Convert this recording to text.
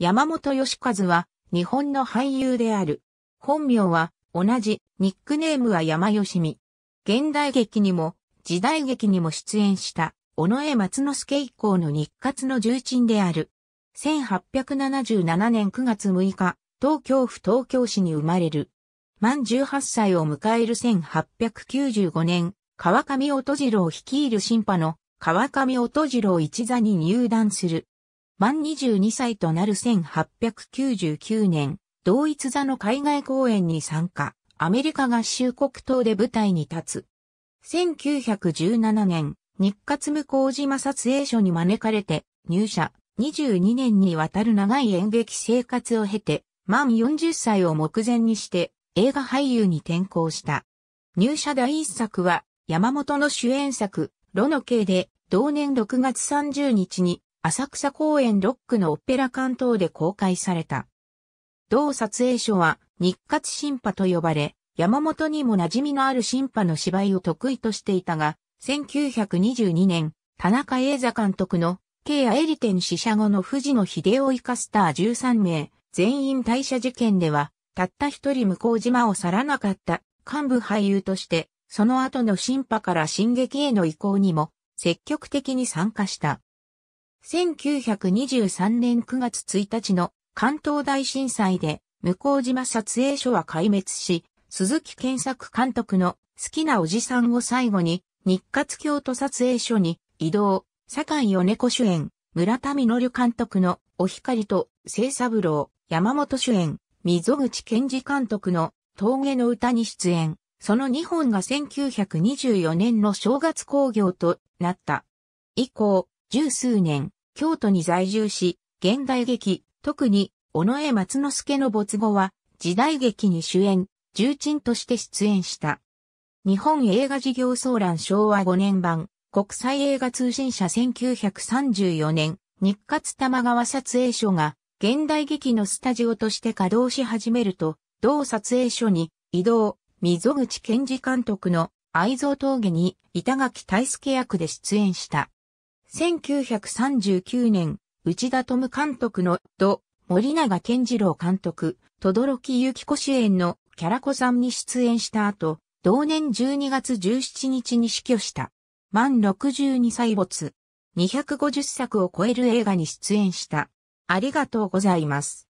山本義和は日本の俳優である。本名は同じ、ニックネームは山吉美。現代劇にも時代劇にも出演した尾上松之助以降の日活の重鎮である。1877年9月6日、東京府東京市に生まれる。満18歳を迎える1895年、川上音次郎率いる新派の川上音次郎一座に入団する。満22歳となる1899年、同一座の海外公演に参加、アメリカ合衆国島で舞台に立つ。1917年、日活向島撮影所に招かれて、入社22年にわたる長い演劇生活を経て、満40歳を目前にして映画俳優に転向した。入社第一作は山本の主演作、ロの刑で同年6月30日に浅草公園ロックのオペラ関東で公開された。同撮影所は日活新派と呼ばれ、山本にも馴染みのある新派の芝居を得意としていたが、1922年、田中英座監督の、ケアエリテン死者後の藤野秀夫イカスター13名、全員退社事件では、たった一人向島を去らなかった幹部俳優として、その後の新派から進撃への移行にも積極的に参加した。1923年9月1日の関東大震災で向島撮影所は壊滅し、鈴木健作監督の好きなおじさんを最後に日活京都撮影所に移動、坂井米子主演、村田実監督のお光と聖三郎、山本主演、溝口健二監督の峠の歌に出演、その2本が1924年の正月工業となった。以降、十数年、京都に在住し、現代劇、特に、尾上松之助の没後は、時代劇に主演、重鎮として出演した。日本映画事業総覧昭和5年版、国際映画通信社1934年、日活玉川撮影所が、現代劇のスタジオとして稼働し始めると、同撮影所に移動、溝口健二監督の愛蔵峠に板垣大助役で出演した。1939年、内田智監督のと森永健次郎監督、とどろきゆきこ主演のキャラ子さんに出演した後、同年12月17日に死去した。満62歳没。250作を超える映画に出演した。ありがとうございます。